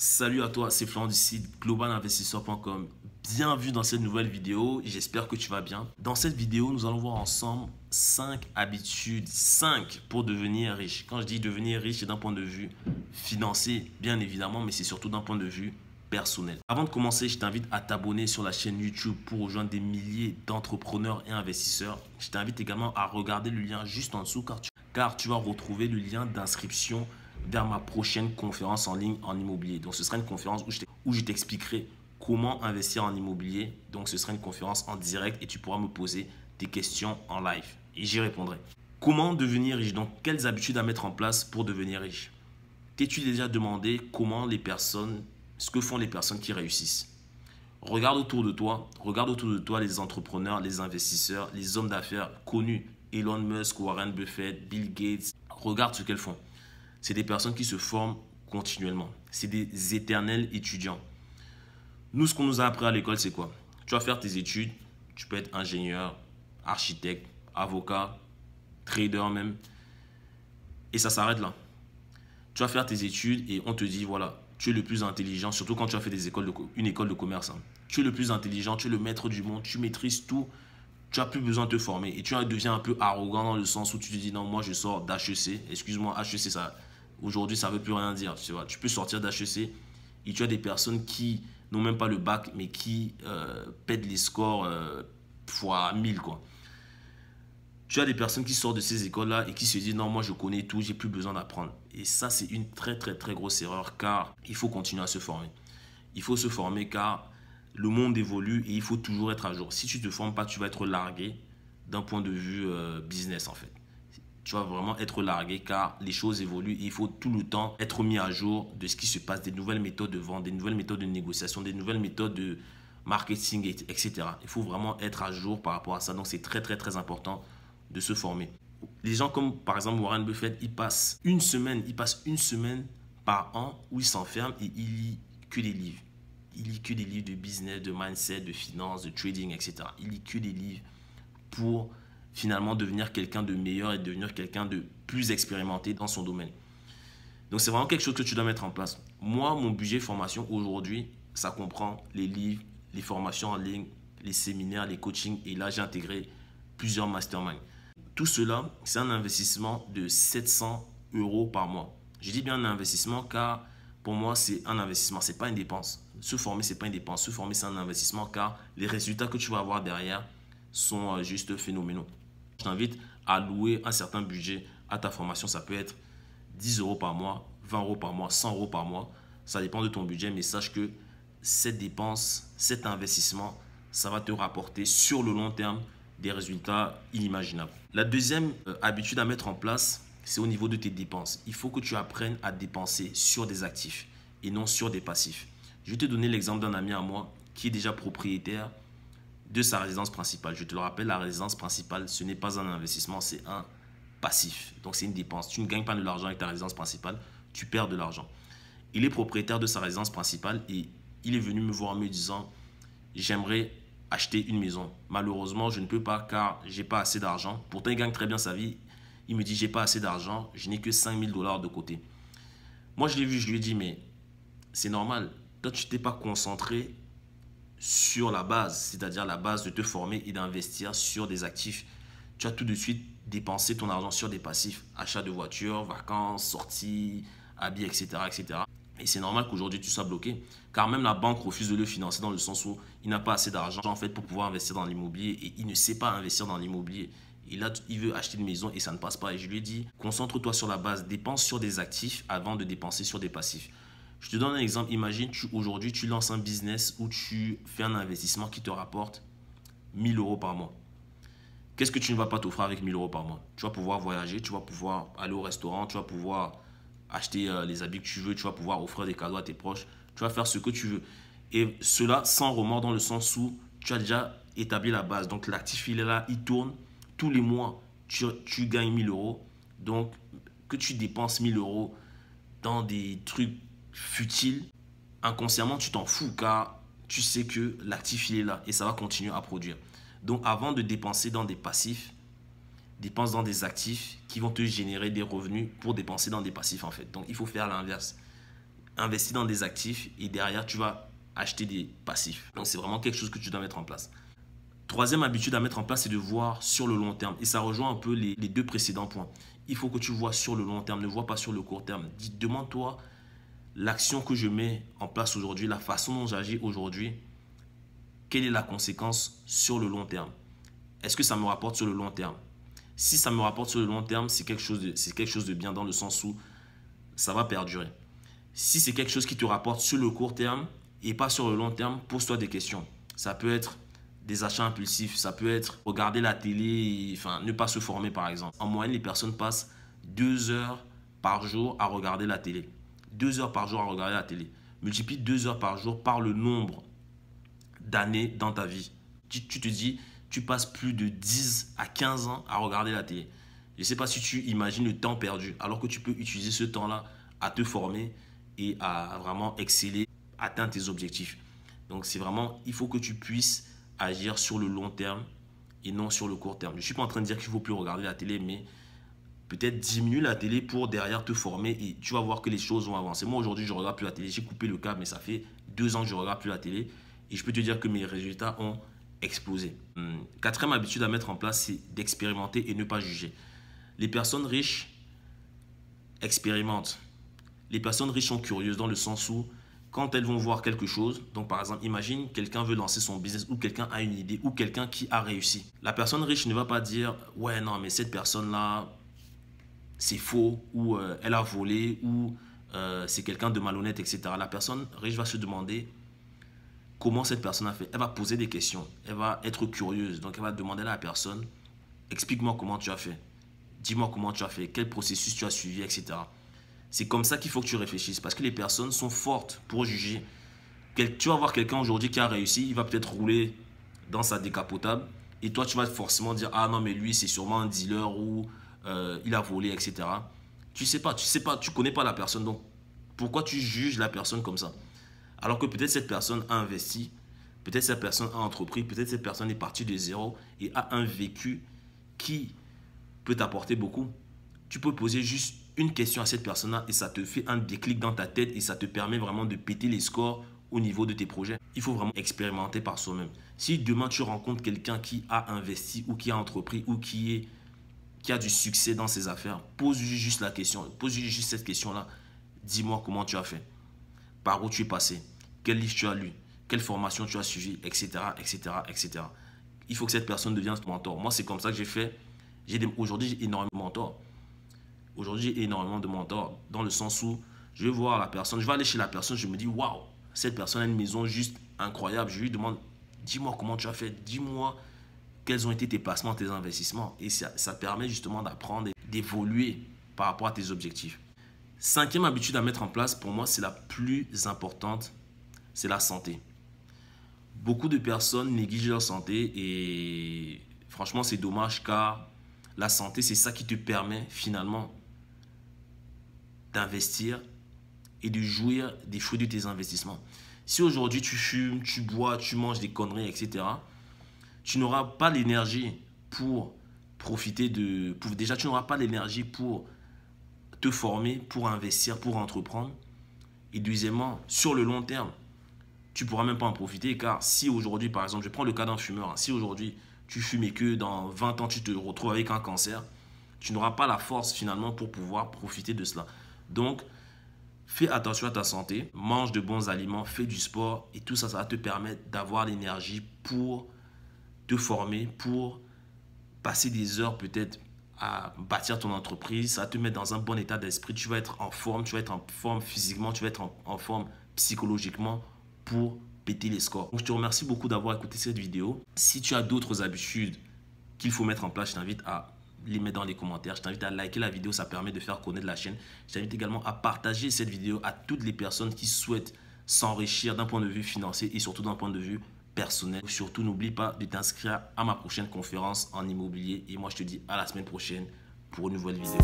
Salut à toi, c'est Florent du globalinvestisseur.com. Bienvenue dans cette nouvelle vidéo, j'espère que tu vas bien. Dans cette vidéo, nous allons voir ensemble 5 habitudes, 5 pour devenir riche. Quand je dis devenir riche, c'est d'un point de vue financier, bien évidemment, mais c'est surtout d'un point de vue personnel. Avant de commencer, je t'invite à t'abonner sur la chaîne YouTube pour rejoindre des milliers d'entrepreneurs et investisseurs. Je t'invite également à regarder le lien juste en dessous car tu vas retrouver le lien d'inscription vers ma prochaine conférence en ligne en immobilier. Donc, ce sera une conférence où je t'expliquerai comment investir en immobilier. Donc, ce sera une conférence en direct et tu pourras me poser des questions en live et j'y répondrai. Comment devenir riche Donc, quelles habitudes à mettre en place pour devenir riche T'es-tu déjà demandé comment les personnes, ce que font les personnes qui réussissent Regarde autour de toi, regarde autour de toi les entrepreneurs, les investisseurs, les hommes d'affaires connus, Elon Musk, Warren Buffett, Bill Gates. Regarde ce qu'elles font c'est des personnes qui se forment continuellement. C'est des éternels étudiants. Nous, ce qu'on nous a appris à l'école, c'est quoi Tu vas faire tes études, tu peux être ingénieur, architecte, avocat, trader même. Et ça s'arrête là. Tu vas faire tes études et on te dit, voilà, tu es le plus intelligent, surtout quand tu as fait des écoles une école de commerce. Hein. Tu es le plus intelligent, tu es le maître du monde, tu maîtrises tout. Tu n'as plus besoin de te former et tu deviens un peu arrogant dans le sens où tu te dis non, moi je sors d'HEC. Excuse-moi, HEC, ça, Aujourd'hui, ça ne veut plus rien dire. Tu, vois. tu peux sortir d'HEC et tu as des personnes qui n'ont même pas le bac, mais qui euh, pètent les scores euh, fois 1000. Quoi. Tu as des personnes qui sortent de ces écoles-là et qui se disent non, moi je connais tout, j'ai plus besoin d'apprendre. Et ça, c'est une très très très grosse erreur car il faut continuer à se former. Il faut se former car le monde évolue et il faut toujours être à jour. Si tu ne te formes pas, tu vas être largué d'un point de vue euh, business en fait tu vas vraiment être largué car les choses évoluent. Et il faut tout le temps être mis à jour de ce qui se passe, des nouvelles méthodes de vente, des nouvelles méthodes de négociation, des nouvelles méthodes de marketing, etc. Il faut vraiment être à jour par rapport à ça. Donc c'est très très très important de se former. Les gens comme par exemple Warren Buffett, ils passent une semaine, ils passent une semaine par an où ils s'enferment et ils lit que des livres. Ils lit que des livres de business, de mindset, de finance, de trading, etc. Ils lit que des livres pour finalement devenir quelqu'un de meilleur et devenir quelqu'un de plus expérimenté dans son domaine. Donc c'est vraiment quelque chose que tu dois mettre en place. Moi, mon budget formation aujourd'hui, ça comprend les livres, les formations en ligne, les séminaires, les coachings, et là j'ai intégré plusieurs masterminds. Tout cela, c'est un investissement de 700 euros par mois. Je dis bien un investissement car pour moi, c'est un investissement, ce n'est pas une dépense. Se former, ce n'est pas une dépense. Se former, c'est un investissement car les résultats que tu vas avoir derrière sont euh, juste phénoménaux je t'invite à louer un certain budget à ta formation. Ça peut être 10 euros par mois, 20 euros par mois, 100 euros par mois. Ça dépend de ton budget, mais sache que cette dépense, cet investissement, ça va te rapporter sur le long terme des résultats inimaginables. La deuxième euh, habitude à mettre en place, c'est au niveau de tes dépenses. Il faut que tu apprennes à dépenser sur des actifs et non sur des passifs. Je vais te donner l'exemple d'un ami à moi qui est déjà propriétaire de sa résidence principale. Je te le rappelle, la résidence principale, ce n'est pas un investissement, c'est un passif. Donc c'est une dépense. Tu ne gagnes pas de l'argent avec ta résidence principale, tu perds de l'argent. Il est propriétaire de sa résidence principale et il est venu me voir en me disant j'aimerais acheter une maison. Malheureusement, je ne peux pas car j'ai pas assez d'argent. Pourtant, il gagne très bien sa vie. Il me dit j'ai pas assez d'argent, je n'ai que 5000 dollars de côté. Moi, je l'ai vu, je lui ai dit mais c'est normal. Toi, tu t'es pas concentré sur la base, c'est-à-dire la base de te former et d'investir sur des actifs. Tu as tout de suite dépensé ton argent sur des passifs, achat de voitures, vacances, sorties, habits, etc. etc. Et c'est normal qu'aujourd'hui tu sois bloqué, car même la banque refuse de le financer dans le sens où il n'a pas assez d'argent en fait pour pouvoir investir dans l'immobilier et il ne sait pas investir dans l'immobilier. Il là, il veut acheter une maison et ça ne passe pas. Et je lui ai concentre-toi sur la base, dépense sur des actifs avant de dépenser sur des passifs. Je te donne un exemple. Imagine, aujourd'hui, tu lances un business où tu fais un investissement qui te rapporte 1000 euros par mois. Qu'est-ce que tu ne vas pas t'offrir avec 1000 euros par mois Tu vas pouvoir voyager, tu vas pouvoir aller au restaurant, tu vas pouvoir acheter euh, les habits que tu veux, tu vas pouvoir offrir des cadeaux à tes proches, tu vas faire ce que tu veux. Et cela sans remords dans le sens où tu as déjà établi la base. Donc l'actif, il est là, il tourne. Tous les mois, tu, tu gagnes 1000 euros. Donc que tu dépenses 1000 euros dans des trucs futile, inconsciemment, tu t'en fous car tu sais que l'actif, il est là et ça va continuer à produire. Donc, avant de dépenser dans des passifs, dépense dans des actifs qui vont te générer des revenus pour dépenser dans des passifs, en fait. Donc, il faut faire l'inverse. investir dans des actifs et derrière, tu vas acheter des passifs. Donc, c'est vraiment quelque chose que tu dois mettre en place. Troisième habitude à mettre en place, c'est de voir sur le long terme. Et ça rejoint un peu les, les, deux précédents points. Il faut que tu vois sur le long terme, ne vois pas sur le court terme. Demande-toi l'action que je mets en place aujourd'hui, la façon dont j'agis aujourd'hui, quelle est la conséquence sur le long terme Est-ce que ça me rapporte sur le long terme Si ça me rapporte sur le long terme, c'est quelque, chose de, quelque chose de bien dans le sens où ça va perdurer. Si c'est quelque chose qui te rapporte sur le court terme et pas sur le long terme, pose-toi des questions. Ça peut être des achats impulsifs, ça peut être regarder la télé, enfin ne pas se former par exemple. En moyenne, les personnes passent deux heures par jour à regarder la télé deux heures par jour à regarder la télé. Multiplie deux heures par jour par le nombre d'années dans ta vie. Tu, te dis, tu passes plus de 10 à 15 ans à regarder la télé. Je ne sais pas si tu imagines le temps perdu, alors que tu peux utiliser ce temps-là à te former et à vraiment exceller, atteindre tes objectifs. Donc c'est vraiment, il faut que tu puisses agir sur le long terme et non sur le court terme. Je suis pas en train de dire qu'il ne faut plus regarder la télé, mais peut-être diminue la télé pour derrière te former et tu vas voir que les choses vont avancer. Moi aujourd'hui, je regarde plus la télé, j'ai coupé le câble, mais ça fait deux ans que je regarde plus la télé et je peux te dire que mes résultats ont explosé. Hum, quatrième habitude à mettre en place, c'est d'expérimenter et ne pas juger. Les personnes riches expérimentent. Les personnes riches sont curieuses dans le sens où quand elles vont voir quelque chose, donc par exemple, imagine quelqu'un veut lancer son business ou quelqu'un a une idée ou quelqu'un qui a réussi. La personne riche ne va pas dire ouais non mais cette personne là c'est faux, ou euh, elle a volé, ou euh, c'est quelqu'un de malhonnête, etc. La personne riche va se demander comment cette personne a fait. Elle va poser des questions, elle va être curieuse. Donc elle va demander à la personne, explique-moi comment tu as fait, dis-moi comment tu as fait, quel processus tu as suivi, etc. C'est comme ça qu'il faut que tu réfléchisses, parce que les personnes sont fortes pour juger. Tu vas voir quelqu'un aujourd'hui qui a réussi, il va peut-être rouler dans sa décapotable, et toi tu vas forcément dire, ah non mais lui c'est sûrement un dealer ou... Euh, il a volé, etc. Tu sais pas, tu sais pas, tu connais pas la personne. Donc, pourquoi tu juges la personne comme ça Alors que peut-être cette personne a investi, peut-être cette personne a entrepris, peut-être cette personne est partie de zéro et a un vécu qui peut t'apporter beaucoup. Tu peux poser juste une question à cette personne-là et ça te fait un déclic dans ta tête et ça te permet vraiment de péter les scores au niveau de tes projets. Il faut vraiment expérimenter par soi-même. Si demain tu rencontres quelqu'un qui a investi ou qui a entrepris ou qui est qui a du succès dans ses affaires, pose-lui juste la question, pose-lui juste cette question-là. Dis-moi comment tu as fait, par où tu es passé, quel livre tu as lu, quelle formation tu as suivi, etc., etc., etc. Il faut que cette personne devienne ton mentor. Moi, c'est comme ça que j'ai fait. Aujourd'hui, j'ai énormément de mentors. Aujourd'hui, j'ai énormément de mentors dans le sens où je vais voir la personne, je vais aller chez la personne, je me dis, waouh, cette personne a une maison juste incroyable. Je lui demande, dis-moi comment tu as fait, dis-moi quels ont été tes placements, tes investissements. Et ça, permet justement d'apprendre et d'évoluer par rapport à tes objectifs. Cinquième habitude à mettre en place, pour moi, c'est la plus importante, c'est la santé. Beaucoup de personnes négligent leur santé et franchement, c'est dommage car la santé, c'est ça qui te permet finalement d'investir et de jouir des fruits de tes investissements. Si aujourd'hui tu fumes, tu bois, tu manges des conneries, etc., tu n'auras pas l'énergie pour profiter de... Pour, déjà, tu n'auras pas l'énergie pour te former, pour investir, pour entreprendre. Et deuxièmement, sur le long terme, tu pourras même pas en profiter car si aujourd'hui, par exemple, je prends le cas d'un fumeur, hein, si aujourd'hui tu fumes et que dans 20 ans tu te retrouves avec un cancer, tu n'auras pas la force finalement pour pouvoir profiter de cela. Donc, fais attention à ta santé, mange de bons aliments, fais du sport et tout ça, ça va te permettre d'avoir l'énergie pour te former pour passer des heures peut-être à bâtir ton entreprise, à te mettre dans un bon état d'esprit. Tu vas être en forme, tu vas être en forme physiquement, tu vas être en, forme psychologiquement pour péter les scores. Donc, je te remercie beaucoup d'avoir écouté cette vidéo. Si tu as d'autres habitudes qu'il faut mettre en place, je t'invite à les mettre dans les commentaires. Je t'invite à liker la vidéo, ça permet de faire connaître la chaîne. Je t'invite également à partager cette vidéo à toutes les personnes qui souhaitent s'enrichir d'un point de vue financier et surtout d'un point de vue personnel. Surtout, n'oublie pas de t'inscrire à ma prochaine conférence en immobilier. Et moi, je te dis à la semaine prochaine pour une nouvelle vidéo.